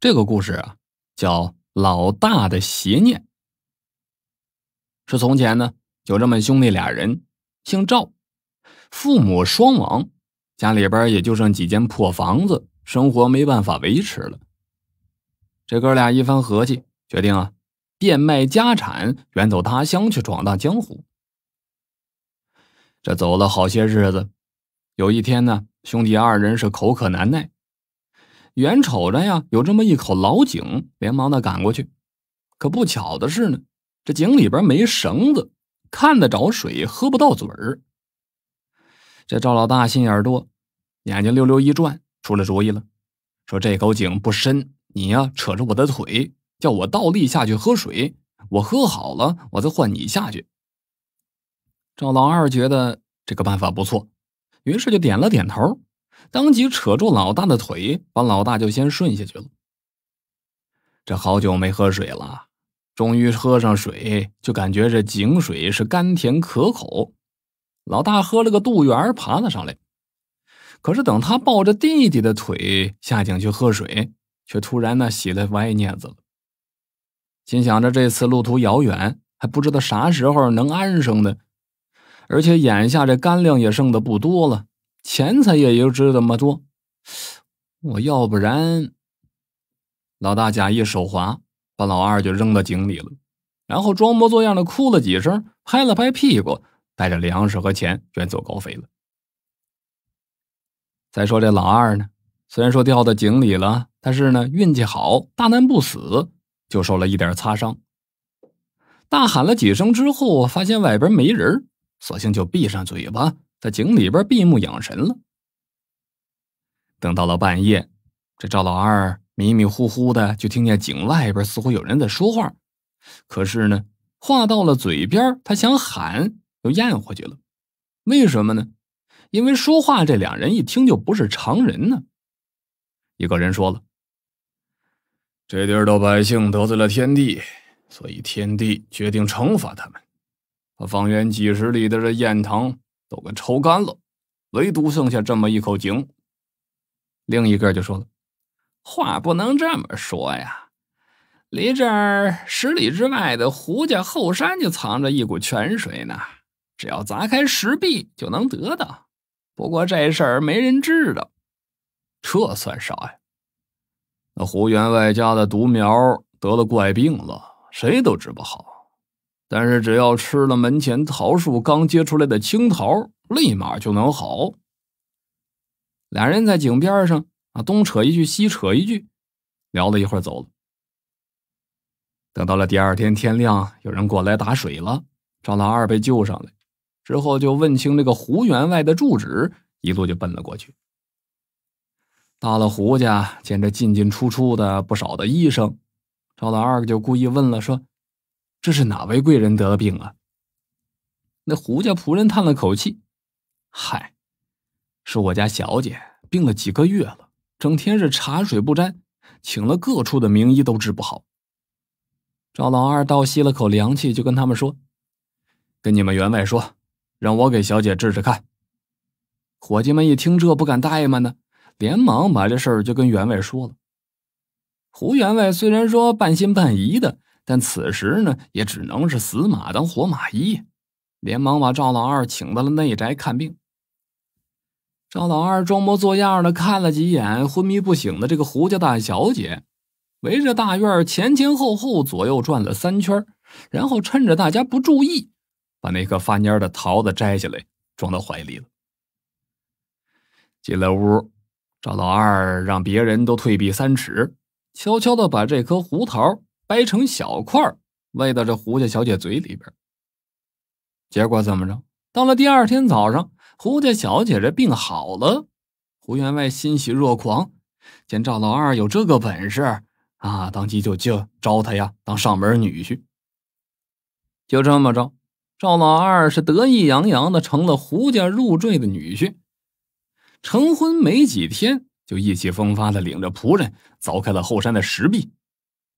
这个故事啊，叫老大的邪念。是从前呢，有这么兄弟俩人，姓赵，父母双亡，家里边也就剩几间破房子，生活没办法维持了。这哥俩一番合计，决定啊，变卖家产，远走他乡去闯荡江湖。这走了好些日子，有一天呢，兄弟二人是口渴难耐。眼瞅着呀，有这么一口老井，连忙的赶过去。可不巧的是呢，这井里边没绳子，看得着水，喝不到嘴儿。这赵老大心眼多，眼睛溜溜一转，出了主意了，说：“这口井不深，你呀扯着我的腿，叫我倒立下去喝水。我喝好了，我再换你下去。”赵老二觉得这个办法不错，于是就点了点头。当即扯住老大的腿，把老大就先顺下去了。这好久没喝水了，终于喝上水，就感觉这井水是甘甜可口。老大喝了个肚圆，爬了上来。可是等他抱着弟弟的腿下井去喝水，却突然呢洗了歪镊子了。心想着这次路途遥远，还不知道啥时候能安生呢，而且眼下这干粮也剩的不多了。钱财也就值这么多，我要不然，老大假意手滑，把老二就扔到井里了，然后装模作样的哭了几声，拍了拍屁股，带着粮食和钱远走高飞了。再说这老二呢，虽然说掉到井里了，但是呢运气好，大难不死，就受了一点擦伤，大喊了几声之后，发现外边没人，索性就闭上嘴巴。在井里边闭目养神了。等到了半夜，这赵老二迷迷糊糊的就听见井外边似乎有人在说话。可是呢，话到了嘴边，他想喊又咽回去了。为什么呢？因为说话这两人一听就不是常人呢。一个人说了：“这地儿的百姓得罪了天地，所以天地决定惩罚他们，把方圆几十里的这堰塘。”都给抽干了，唯独剩下这么一口井。另一个就说了：“话不能这么说呀，离这儿十里之外的胡家后山就藏着一股泉水呢，只要砸开石壁就能得到。不过这事儿没人知道，这算啥呀？那胡员外家的独苗得了怪病了，谁都治不好。”但是只要吃了门前桃树刚结出来的青桃，立马就能好。俩人在井边上啊，东扯一句，西扯一句，聊了一会儿走了。等到了第二天天亮，有人过来打水了，赵老二被救上来，之后就问清这个胡员外的住址，一路就奔了过去。到了胡家，见这进进出出的不少的医生，赵老二就故意问了说。这是哪位贵人得了病啊？那胡家仆人叹了口气：“嗨，是我家小姐病了几个月了，整天是茶水不沾，请了各处的名医都治不好。”赵老二倒吸了口凉气，就跟他们说：“跟你们员外说，让我给小姐治治看。”伙计们一听这不敢怠慢呢，连忙把这事儿就跟员外说了。胡员外虽然说半信半疑的。但此时呢，也只能是死马当活马医，连忙把赵老二请到了内宅看病。赵老二装模作样的看了几眼昏迷不醒的这个胡家大小姐，围着大院前前后后左右转了三圈，然后趁着大家不注意，把那颗发蔫的桃子摘下来装到怀里了。进了屋，赵老二让别人都退避三尺，悄悄的把这颗胡桃。掰成小块儿，喂到这胡家小姐嘴里边。结果怎么着？到了第二天早上，胡家小姐这病好了。胡员外欣喜若狂，见赵老二有这个本事啊，当即就就招他呀当上门女婿。就这么着，赵老二是得意洋洋的成了胡家入赘的女婿。成婚没几天，就意气风发的领着仆人凿开了后山的石壁。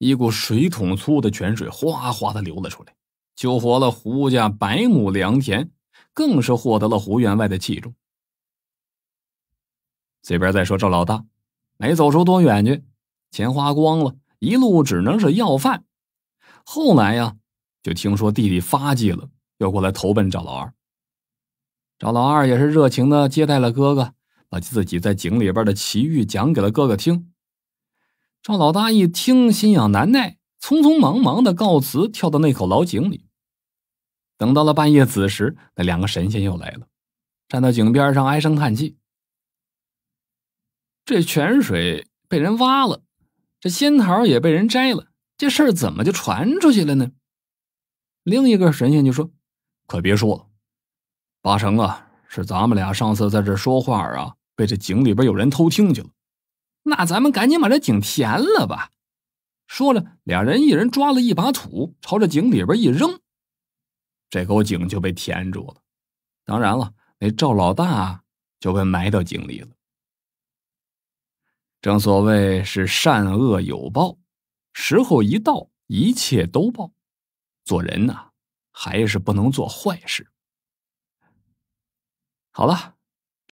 一股水桶粗的泉水哗哗的流了出来，救活了胡家百亩良田，更是获得了胡员外的器重。这边再说赵老大，没走出多远去，钱花光了，一路只能是要饭。后来呀，就听说弟弟发迹了，要过来投奔赵老二。赵老二也是热情的接待了哥哥，把自己在井里边的奇遇讲给了哥哥听。赵老大一听，心痒难耐，匆匆忙忙的告辞，跳到那口老井里。等到了半夜子时，那两个神仙又来了，站到井边上唉声叹气：“这泉水被人挖了，这仙桃也被人摘了，这事儿怎么就传出去了呢？”另一个神仙就说：“可别说，了，八成啊是咱们俩上次在这说话啊，被这井里边有人偷听去了。”那咱们赶紧把这井填了吧！说着，两人一人抓了一把土，朝着井里边一扔，这口井就被填住了。当然了，那赵老大就被埋到井里了。正所谓是善恶有报，时候一到，一切都报。做人呐，还是不能做坏事。好了。